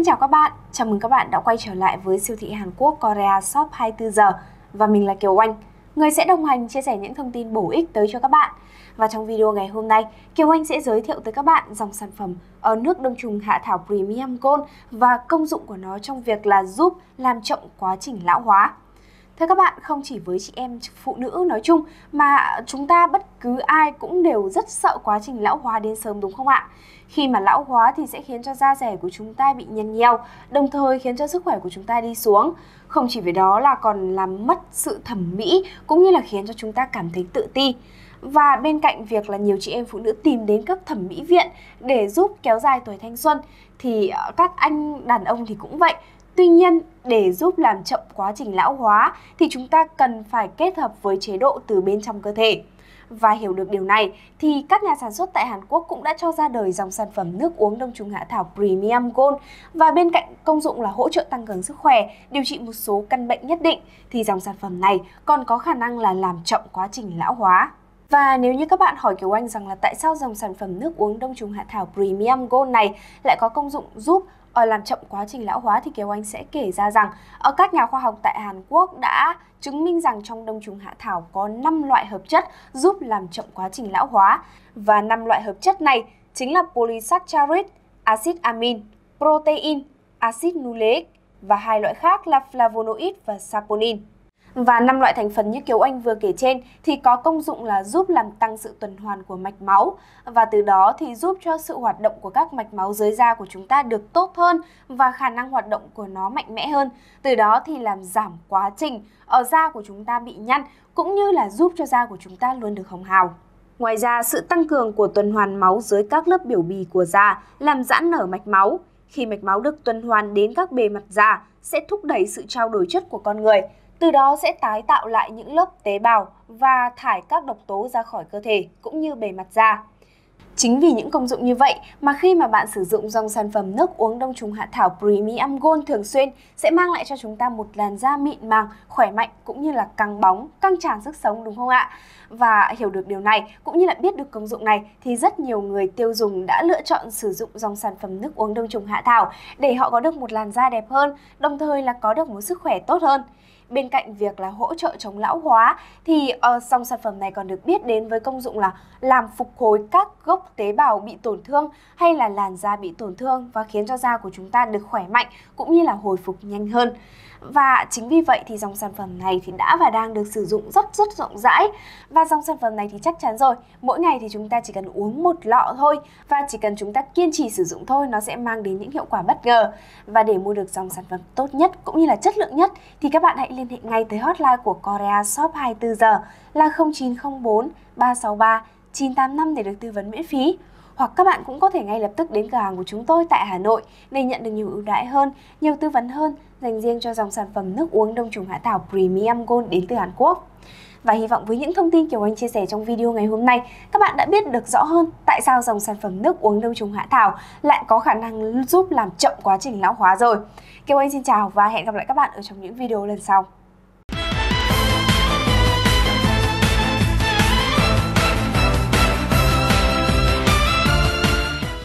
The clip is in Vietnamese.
Xin chào các bạn, chào mừng các bạn đã quay trở lại với siêu thị Hàn Quốc Korea Shop 24 giờ và mình là Kiều Oanh, người sẽ đồng hành chia sẻ những thông tin bổ ích tới cho các bạn. Và trong video ngày hôm nay, Kiều Anh sẽ giới thiệu tới các bạn dòng sản phẩm ở nước đông trùng hạ thảo Premium Gold và công dụng của nó trong việc là giúp làm chậm quá trình lão hóa. Thưa các bạn, không chỉ với chị em phụ nữ nói chung mà chúng ta bất cứ ai cũng đều rất sợ quá trình lão hóa đến sớm đúng không ạ? Khi mà lão hóa thì sẽ khiến cho da rẻ của chúng ta bị nhăn nheo, đồng thời khiến cho sức khỏe của chúng ta đi xuống. Không chỉ với đó là còn làm mất sự thẩm mỹ cũng như là khiến cho chúng ta cảm thấy tự ti. Và bên cạnh việc là nhiều chị em phụ nữ tìm đến các thẩm mỹ viện để giúp kéo dài tuổi thanh xuân thì ờ, các anh đàn ông thì cũng vậy Tuy nhiên, để giúp làm chậm quá trình lão hóa thì chúng ta cần phải kết hợp với chế độ từ bên trong cơ thể. Và hiểu được điều này thì các nhà sản xuất tại Hàn Quốc cũng đã cho ra đời dòng sản phẩm nước uống đông trùng hạ thảo Premium Gold và bên cạnh công dụng là hỗ trợ tăng cường sức khỏe, điều trị một số căn bệnh nhất định thì dòng sản phẩm này còn có khả năng là làm chậm quá trình lão hóa. Và nếu như các bạn hỏi Kiều Anh rằng là tại sao dòng sản phẩm nước uống đông trùng hạ thảo Premium Gold này lại có công dụng giúp ở ờ, làm chậm quá trình lão hóa thì Kiều Anh sẽ kể ra rằng ở ờ, các nhà khoa học tại Hàn Quốc đã chứng minh rằng trong đông trùng hạ thảo có 5 loại hợp chất giúp làm chậm quá trình lão hóa và 5 loại hợp chất này chính là polysaccharide, axit amin, protein, axit nucleic và hai loại khác là flavonoid và saponin. Và năm loại thành phần như Kiều Anh vừa kể trên thì có công dụng là giúp làm tăng sự tuần hoàn của mạch máu và từ đó thì giúp cho sự hoạt động của các mạch máu dưới da của chúng ta được tốt hơn và khả năng hoạt động của nó mạnh mẽ hơn. Từ đó thì làm giảm quá trình ở da của chúng ta bị nhăn cũng như là giúp cho da của chúng ta luôn được hồng hào. Ngoài ra, sự tăng cường của tuần hoàn máu dưới các lớp biểu bì của da làm giãn nở mạch máu. Khi mạch máu được tuần hoàn đến các bề mặt da sẽ thúc đẩy sự trao đổi chất của con người, từ đó sẽ tái tạo lại những lớp tế bào và thải các độc tố ra khỏi cơ thể cũng như bề mặt da. Chính vì những công dụng như vậy mà khi mà bạn sử dụng dòng sản phẩm nước uống đông trùng hạ thảo Premium Gold thường xuyên sẽ mang lại cho chúng ta một làn da mịn màng, khỏe mạnh cũng như là căng bóng, căng tràn sức sống đúng không ạ? Và hiểu được điều này cũng như là biết được công dụng này thì rất nhiều người tiêu dùng đã lựa chọn sử dụng dòng sản phẩm nước uống đông trùng hạ thảo để họ có được một làn da đẹp hơn, đồng thời là có được một sức khỏe tốt hơn. Bên cạnh việc là hỗ trợ chống lão hóa thì uh, dòng sản phẩm này còn được biết đến với công dụng là làm phục hồi các gốc tế bào bị tổn thương hay là làn da bị tổn thương và khiến cho da của chúng ta được khỏe mạnh cũng như là hồi phục nhanh hơn. Và chính vì vậy thì dòng sản phẩm này thì đã và đang được sử dụng rất rất rộng rãi. Và dòng sản phẩm này thì chắc chắn rồi, mỗi ngày thì chúng ta chỉ cần uống một lọ thôi và chỉ cần chúng ta kiên trì sử dụng thôi nó sẽ mang đến những hiệu quả bất ngờ. Và để mua được dòng sản phẩm tốt nhất cũng như là chất lượng nhất thì các bạn hãy liên hệ ngay tới hotline của Korea Shop 24 giờ là 0904 363 985 để được tư vấn miễn phí hoặc các bạn cũng có thể ngay lập tức đến cửa hàng của chúng tôi tại Hà Nội để nhận được nhiều ưu đãi hơn, nhiều tư vấn hơn dành riêng cho dòng sản phẩm nước uống đông trùng hạ thảo Premium Gold đến từ Hàn Quốc. Và hy vọng với những thông tin Kiều Anh chia sẻ trong video ngày hôm nay, các bạn đã biết được rõ hơn tại sao dòng sản phẩm nước uống đông trùng hạ thảo lại có khả năng giúp làm chậm quá trình lão hóa rồi. Kiều Anh xin chào và hẹn gặp lại các bạn ở trong những video lần sau.